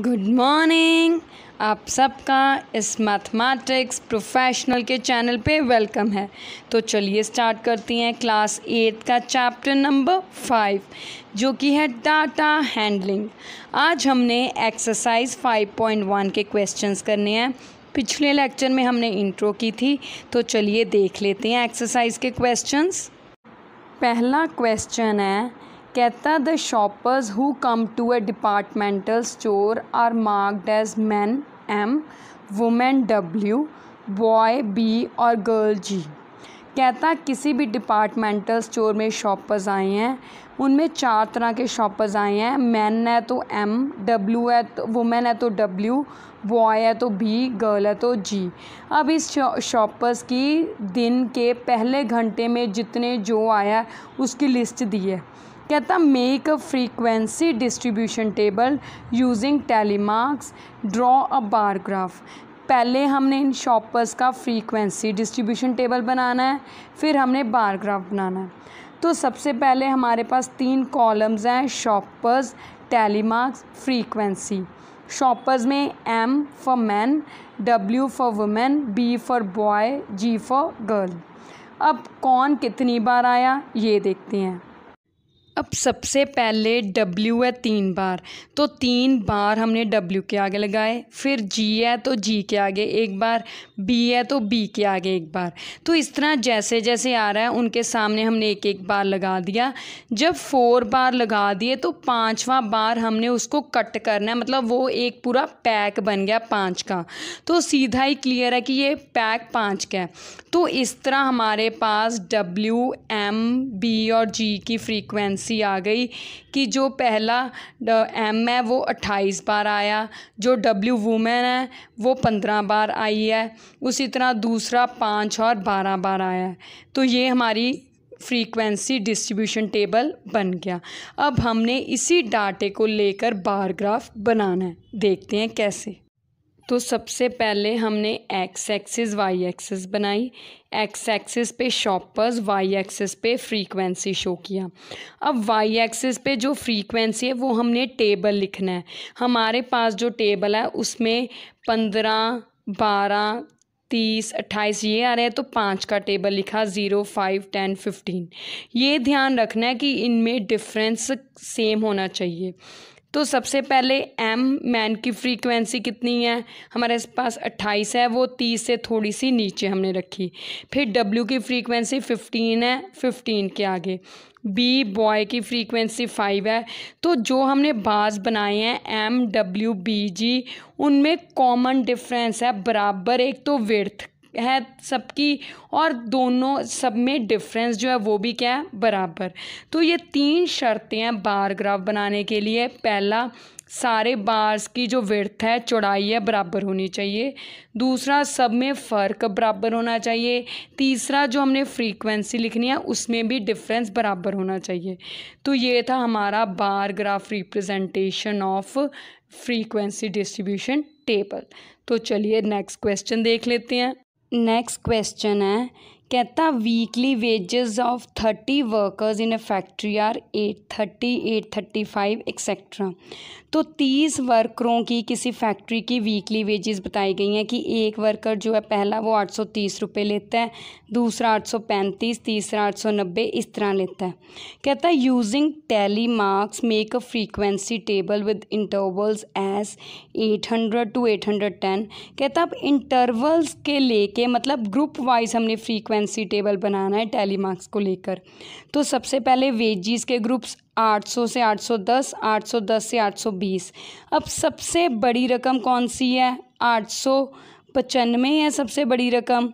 good morning आप सबका इस मैथमेटिक्स प्रोफेशनल के चैनल पे वेलकम है तो चलिए स्टार्ट करती हैं क्लास एट का चैप्टर नंबर फाइव जो कि है डाटा हैंडलिंग आज हमने एक्सरसाइज फाइव पॉइंट वन के क्वेश्चंस करने हैं पिछले लेक्चर में हमने इंट्रो की थी तो चलिए देख लेते हैं एक्सरसाइज के क्वेश्चंस पहला क्वेश्चन है कहता the shoppers who come to a departmental store are marked as man M women W boy B और गर्ल जी कहता किसी भी डिपार्टमेंटल स्टोर में शॉपर्स आए हैं उनमें चार तरह के शॉपर्स आए हैं मैन है तो एम डब्ल्यू है तो वुमेन है तो डब्ल्यू बॉय है तो बी गर्ल है तो जी अब इस शॉपर्स की दिन के पहले घंटे में जितने जो आया उसकी लिस्ट दी है कहता make a frequency distribution table using tally marks draw a bar graph पहले हमने इन शॉपर्स का फ्रीक्वेंसी डिस्ट्रीब्यूशन टेबल बनाना है फिर हमने बार ग्राफ बनाना है तो सबसे पहले हमारे पास तीन कॉलम्स हैं शॉपर्स टेलीमार्क्स फ्रीक्वेंसी शॉपर्स में M for man W for women B for boy G for girl अब कौन कितनी बार आया ये देखते हैं अब सबसे पहले डब्ल्यू है तीन बार तो तीन बार हमने डब्ल्यू के आगे लगाए फिर जी है तो जी के आगे एक बार बी है तो बी के आगे एक बार तो इस तरह जैसे जैसे आ रहा है उनके सामने हमने एक एक बार लगा दिया जब फोर बार लगा दिए तो पांचवा बार हमने उसको कट करना है मतलब वो एक पूरा पैक बन गया पाँच का तो सीधा ही क्लियर है कि ये पैक पाँच का है तो इस तरह हमारे पास डब्ल्यू एम बी और जी की फ्रीकवेंसी वैकेंसी आ गई कि जो पहला एम है वो अट्ठाईस बार आया जो डब्ल्यू वूमेन है वो पंद्रह बार आई है उसी तरह दूसरा पाँच और बारह बार आया है तो ये हमारी फ्रीक्वेंसी डिस्ट्रीब्यूशन टेबल बन गया अब हमने इसी डाटे को लेकर बार ग्राफ बनाना है देखते हैं कैसे तो सबसे पहले हमने एक्स एक्सिस वाई एक्सिस बनाई एक्स एक्सिस पे शॉपर्स वाई एक्सिस पे फ्रीक्वेंसी शो किया अब वाई एक्सिस पे जो फ्रीक्वेंसी है वो हमने टेबल लिखना है हमारे पास जो टेबल है उसमें पंद्रह बारह तीस अट्ठाईस ये आ रहे हैं तो पाँच का टेबल लिखा ज़ीरो फाइव टेन फिफ्टीन ये ध्यान रखना है कि इनमें डिफरेंस सेम होना चाहिए तो सबसे पहले एम मैन की फ्रीक्वेंसी कितनी है हमारे पास अट्ठाईस है वो तीस से थोड़ी सी नीचे हमने रखी फिर डब्ल्यू की फ्रीक्वेंसी फिफ्टीन है फ़िफ्टीन के आगे बी बॉय की फ्रीक्वेंसी फाइव है तो जो हमने बाज बनाए हैं एम डब्ल्यू बी जी उनमें कॉमन डिफरेंस है बराबर एक तो विर्थ है सबकी और दोनों सब में डिफरेंस जो है वो भी क्या है बराबर तो ये तीन शर्तें हैं बार ग्राफ बनाने के लिए पहला सारे बार्स की जो विर्थ है चौड़ाई है बराबर होनी चाहिए दूसरा सब में फ़र्क बराबर होना चाहिए तीसरा जो हमने फ्रीक्वेंसी लिखनी है उसमें भी डिफरेंस बराबर होना चाहिए तो ये था हमारा bar graph representation of frequency distribution table तो चलिए नेक्स्ट क्वेश्चन देख लेते हैं नेक्स्ट क्वेश्चन है कहता weekly wages of thirty workers in a factory are eight thirty eight thirty five etcetera तो तीस वर्करों की किसी फैक्ट्री की वीकली वेजेस बताई गई हैं कि एक वर्कर जो है पहला वो आठ सौ तीस रुपये लेता है दूसरा आठ सौ पैंतीस तीसरा आठ सौ नब्बे इस तरह लेता है कहता है using tally marks make a frequency table with intervals as eight hundred to eight hundred ten कहता अब इंटरवल्स के लेके मतलब ग्रुप वाइज हमने फ्रीक्वेंसी रेलेवेंसी टेबल बनाना है टैली मार्क्स को लेकर तो सबसे पहले वेजीज़ के ग्रुप्स 800 से 810 810 से 820 अब सबसे बड़ी रकम कौन सी है आठ सौ पचानवे है सबसे बड़ी रकम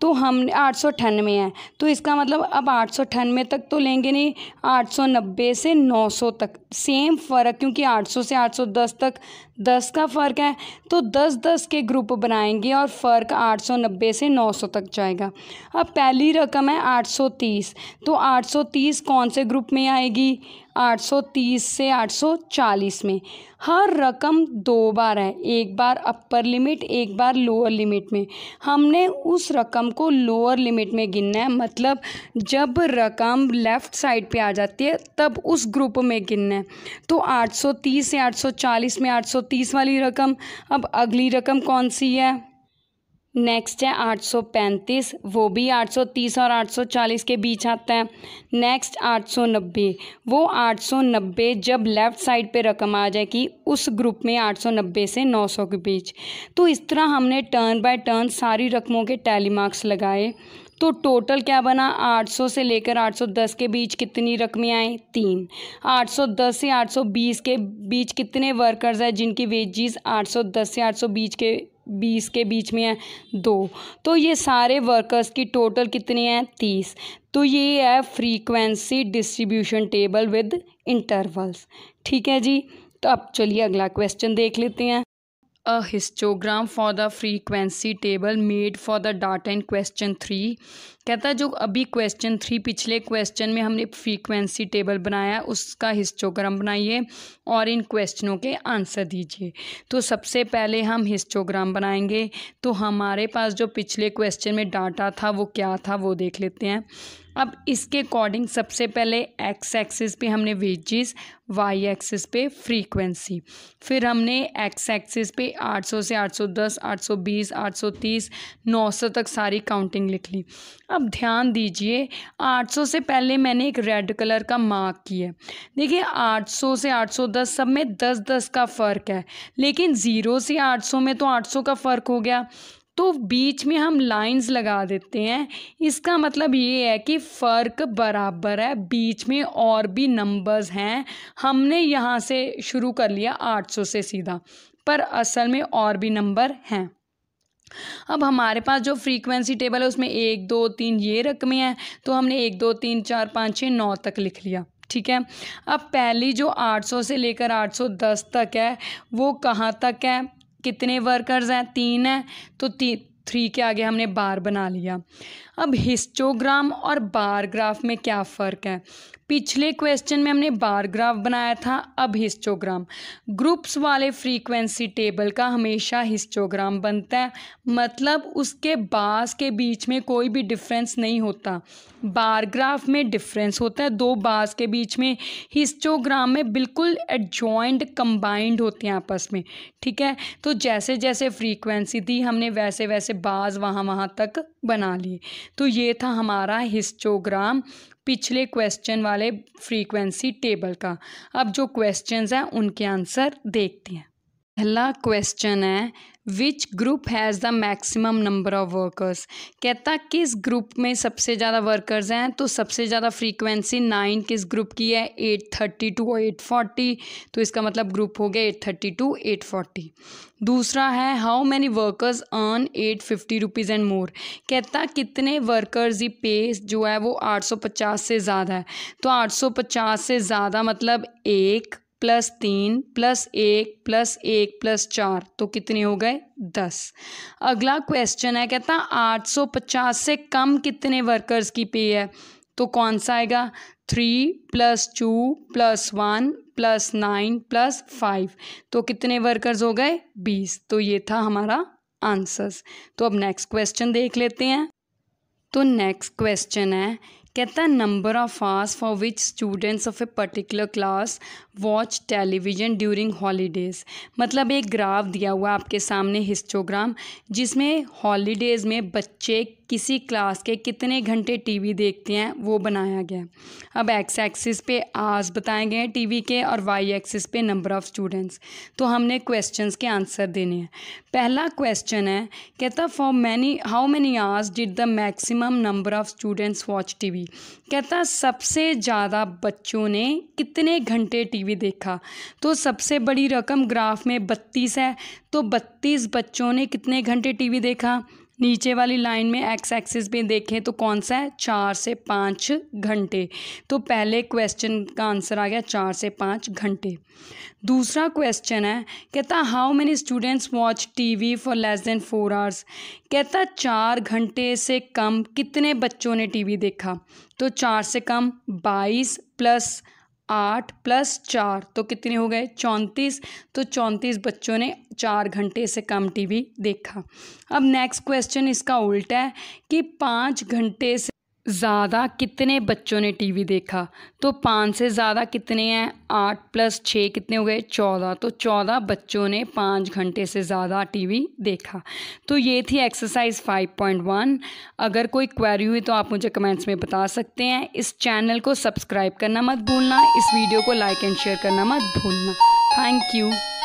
तो हम आठ सौ अठानवे है तो इसका मतलब अब आठ सौ अठानवे तक तो लेंगे नहीं आठ सौ नब्बे से नौ सौ तक सेम फ़र्क क्योंकि आठ सौ से आठ सौ दस तक दस का फ़र्क है तो दस दस के ग्रुप बनाएंगे और फ़र्क आठ सौ नब्बे से नौ सौ तक जाएगा अब पहली रकम है आठ सौ तीस तो आठ सौ तीस कौन से ग्रुप में आएगी 830 से 840 में हर रकम दो बार है एक बार अपर लिमिट एक बार लोअर लिमिट में हमने उस रकम को लोअर लिमिट में गिनना है मतलब जब रकम लेफ़्ट साइड पे आ जाती है तब उस ग्रुप में गिनना है तो 830 से 840 में 830 वाली रकम अब अगली रकम कौन सी है नेक्स्ट है 835 वो भी 830 और 840 के बीच आता है नेक्स्ट 890 वो 890 जब लेफ़्ट साइड पे रकम आ जाएगी उस ग्रुप में 890 से 900 के बीच तो इस तरह हमने टर्न बाय टर्न सारी रकमों के टैली मार्क्स लगाए तो टोटल क्या बना 800 से लेकर 810 के बीच कितनी रकमें आएँ तीन 810 से 820 के बीच कितने वर्कर्स हैं जिनकी वेजिज़ 810 से 820 के बीस के बीच में है दो तो ये सारे वर्कर्स की टोटल कितनी है तीस तो ये है frequency distribution table with intervals ठीक है जी तो अब चलिए अगला क्वेश्चन देख लेते हैं a histogram for the frequency table made for the data in question three कहता है जो अभी क्वेश्चन थ्री पिछले क्वेश्चन में हमने frequency टेबल बनाया उसका हिस्टोग्राम बनाइए और इन क्वेश्चनों के आंसर दीजिए तो सबसे पहले हम हिस्टोग्राम बनाएंगे तो हमारे पास जो पिछले क्वेश्चन में डाटा था वो क्या था वो देख लेते हैं अब इसके अकॉर्डिंग सबसे पहले एक्स एक्सिस पे हमने वेजेस वाई एक्सिस पे फ्रीक्वेंसी फिर हमने एक्स एक्सिस पे 800 से 810 820 830 900 तक सारी काउंटिंग लिख ली अब ध्यान दीजिए 800 से पहले मैंने एक रेड कलर का मार्क किया देखिए 800 से 810 सब में 10 10 का फ़र्क है लेकिन ज़ीरो से 800 में तो 800 का फ़र्क हो गया तो बीच में हम लाइंस लगा देते हैं इसका मतलब ये है कि फ़र्क बराबर है बीच में और भी नंबर्स हैं हमने यहाँ से शुरू कर लिया 800 से सीधा पर असल में और भी नंबर हैं अब हमारे पास जो फ्रीक्वेंसी टेबल है उसमें एक दो तीन ये रकमें हैं तो हमने एक दो तीन चार पाँच छः नौ तक लिख लिया ठीक है अब पहली जो 800 से लेकर 810 तक है वो कहाँ तक है कितने वर्कर्स हैं तीन हैं तो ती थ्री के आगे हमने बार बना लिया अब हिस्टोग्राम और बार ग्राफ में क्या फ़र्क है पिछले क्वेश्चन में हमने बार ग्राफ बनाया था अब हिस्टोग्राम ग्रुप्स वाले फ्रीक्वेंसी टेबल का हमेशा हिस्टोग्राम बनता है मतलब उसके बास के बीच में कोई भी डिफरेंस नहीं होता बार ग्राफ में डिफरेंस होता है दो बास के बीच में हिस्टोग्राम में बिल्कुल एडजॉइंट कंबाइंड होते हैं आपस में ठीक है तो जैसे जैसे फ्रीक्वेंसी थी हमने वैसे वैसे बाज़ वहाँ वहाँ तक बना लिए तो ये था हमारा हिस्टोग्राम पिछले क्वेश्चन वाले फ्रीक्वेंसी टेबल का अब जो क्वेश्चंस हैं उनके आंसर देखते हैं पहला क्वेश्चन है which group has the maximum number of workers कहता किस ग्रुप में सबसे ज़्यादा वर्कर्स हैं तो सबसे ज़्यादा फ्रीक्वेंसी नाइन किस ग्रुप की है एट थर्टी टू और एट फोर्टी तो इसका मतलब ग्रुप हो गया eight thirty two eight forty दूसरा है how many workers earn eight fifty rupees and more कहता कितने वर्कर्स ही पे जो है वो आठ सौ पचास से ज़्यादा है तो आठ सौ पचास से ज़्यादा मतलब एक प्लस तीन प्लस एक प्लस एक प्लस चार तो कितने हो गए दस अगला क्वेश्चन है कहता आठ सौ पचास से कम कितने वर्कर्स की पे है तो कौन सा आएगा three plus two plus one plus nine plus five तो कितने वर्कर्स हो गए बीस तो ये था हमारा आंसर्स तो अब नेक्स्ट क्वेश्चन देख लेते हैं तो नेक्स्ट क्वेश्चन है कहता है number of hours for which students of a particular class watch television during holidays मतलब एक ग्राफ दिया हुआ आपके सामने हिस्टोग्राम जिसमें हॉलीडेज में बच्चे किसी क्लास के कितने घंटे टीवी देखते हैं वो बनाया गया अब एक्स एक्सिस पे आज बताए गए हैं टीवी के और वाई एक्सिस पे नंबर ऑफ़ स्टूडेंट्स तो हमने क्वेश्चंस के आंसर देने हैं पहला क्वेश्चन है कहता for many how many hours did the maximum number of students watch TV कहता सबसे ज़्यादा बच्चों ने कितने घंटे टीवी देखा तो सबसे बड़ी रकम ग्राफ में बत्तीस है तो बत्तीस बच्चों ने कितने घंटे टीवी देखा नीचे वाली लाइन में एक्स एक्सिस में देखें तो कौन सा है चार से पाँच घंटे तो पहले क्वेश्चन का आंसर आ गया चार से पाँच घंटे दूसरा क्वेश्चन है कहता how many students watch TV for less than four hours कहता चार घंटे से कम कितने बच्चों ने टीवी देखा तो चार से कम बाईस प्लस आठ प्लस चार तो कितने हो गए चौंतीस तो चौंतीस बच्चों ने चार घंटे से कम टीवी देखा अब नेक्स्ट क्वेश्चन इसका उल्टा है कि पाँच घंटे से ज़्यादा कितने बच्चों ने टीवी देखा तो पाँच से ज़्यादा कितने हैं आठ प्लस छः कितने हो गए चौदह तो चौदह बच्चों ने पाँच घंटे से ज़्यादा टीवी देखा तो ये थी एक्सरसाइज फाइव पॉइंट वन अगर कोई क्वेरी हुई तो आप मुझे कमेंट्स में बता सकते हैं इस चैनल को सब्सक्राइब करना मत भूलना इस वीडियो को लाइक एंड शेयर करना मत भूलना थैंक यू